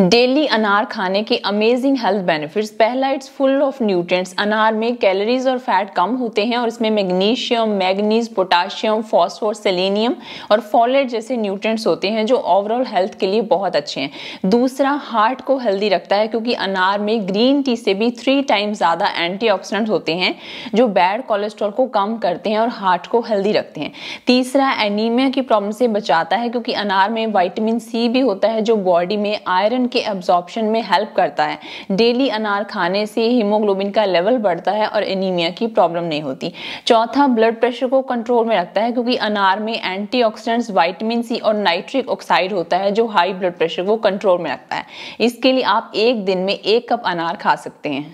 daily अनार खाने के अमेजिंग हेल्थ बेनिफिट्स पहला इट्स फुल ऑफ न्यूट्रिएंट्स अनार में कैलोरीज और फैट कम होते हैं और इसमें magnesium manganese potassium phosphor selenium और फॉलेट जैसे न्यूट्रिएंट्स होते हैं जो ओवरऑल हेल्थ के लिए बहुत अच्छे हैं दूसरा हार्ट को हेल्दी रखता है क्योंकि अनार में ग्रीन टी से भी थ्री टाइम ज़्यादा एंटी होते हैं जो बैड कोलेस्ट्रॉल को कम करते हैं और हार्ट को हेल्दी रखते हैं तीसरा एनीमिया की प्रॉब्लम से बचाता है क्योंकि अनार में वाइटामिन सी भी होता है जो बॉडी में आयरन आयरन के एब्जॉर्प्शन में हेल्प करता है डेली अनार खाने से हीमोग्लोबिन का लेवल बढ़ता है और एनीमिया की प्रॉब्लम नहीं होती चौथा ब्लड प्रेशर को कंट्रोल में रखता है क्योंकि अनार में एंटीऑक्सीडेंट्स वाइटमिन सी और नाइट्रिक ऑक्साइड होता है जो हाई ब्लड प्रेशर को कंट्रोल में रखता है इसके लिए आप एक दिन में एक कप अनार खा सकते हैं